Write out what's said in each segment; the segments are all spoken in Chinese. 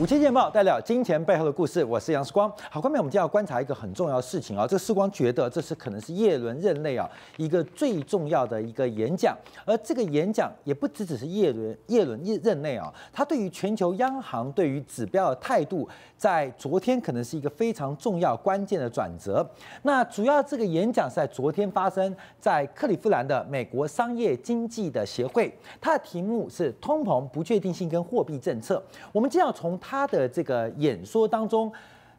五七早报，代表金钱背后的故事，我是杨世光。好，后面我们就要观察一个很重要的事情啊。这个世光觉得，这是可能是叶伦任内啊一个最重要的一个演讲，而这个演讲也不只只是叶伦叶伦任任内啊，他对于全球央行对于指标的态度，在昨天可能是一个非常重要关键的转折。那主要这个演讲是在昨天发生在克利夫兰的美国商业经济的协会，它的题目是通膨不确定性跟货币政策。我们就要从。他的这个演说当中，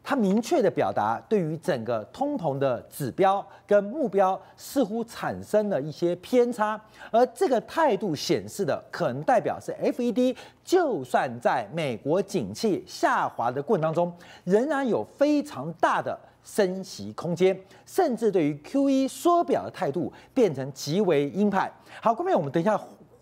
他明确的表达对于整个通膨的指标跟目标，似乎产生了一些偏差，而这个态度显示的可能代表是 F E D 就算在美国景气下滑的过程当中，仍然有非常大的升息空间，甚至对于 Q E 缩表的态度变成极为鹰派。好，后面我们等一下。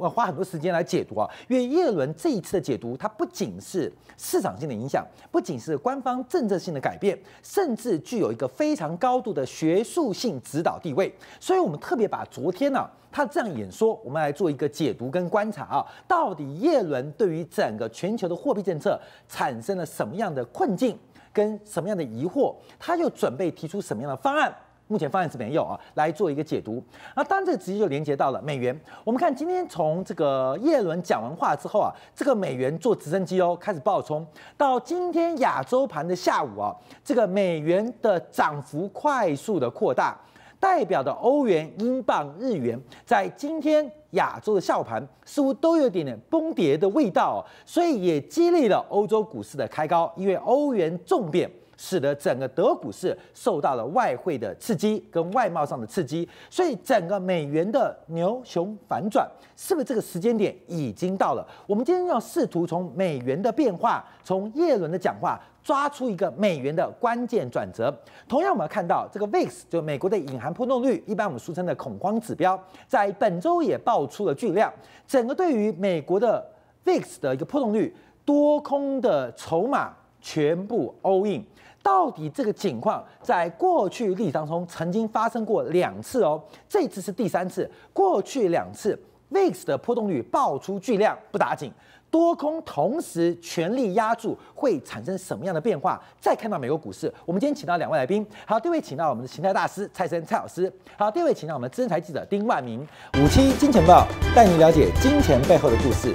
花很多时间来解读啊，因为耶伦这一次的解读，它不仅是市场性的影响，不仅是官方政策性的改变，甚至具有一个非常高度的学术性指导地位。所以我们特别把昨天呢，他这样演说，我们来做一个解读跟观察啊，到底耶伦对于整个全球的货币政策产生了什么样的困境，跟什么样的疑惑，他又准备提出什么样的方案？目前方向是没有啊，来做一个解读。那当这直接就连接到了美元，我们看今天从这个耶伦讲完话之后啊，这个美元做直升机哦开始暴冲，到今天亚洲盘的下午啊，这个美元的涨幅快速的扩大，代表的欧元、英镑、日元在今天亚洲的下午盘似乎都有点点崩跌的味道，所以也激励了欧洲股市的开高，因为欧元重贬。使得整个德股市受到了外汇的刺激，跟外贸上的刺激，所以整个美元的牛熊反转，是不是这个时间点已经到了？我们今天要试图从美元的变化，从耶伦的讲话，抓出一个美元的关键转折。同样，我们要看到这个 VIX 就美国的隐含波动率，一般我们俗称的恐慌指标，在本周也爆出了巨量，整个对于美国的 VIX 的一个波动率，多空的筹码全部 all in。到底这个情况在过去历史中曾经发生过两次哦，这次是第三次。过去两次，VIX 的波动率爆出巨量不打紧，多空同时全力压住会产生什么样的变化？再看到美国股市，我们今天请到两位来宾。好，第一位请到我们的形态大师蔡森蔡老师。好，第二位请到我们的资深台记者丁万明。五期金钱报带你了解金钱背后的故事。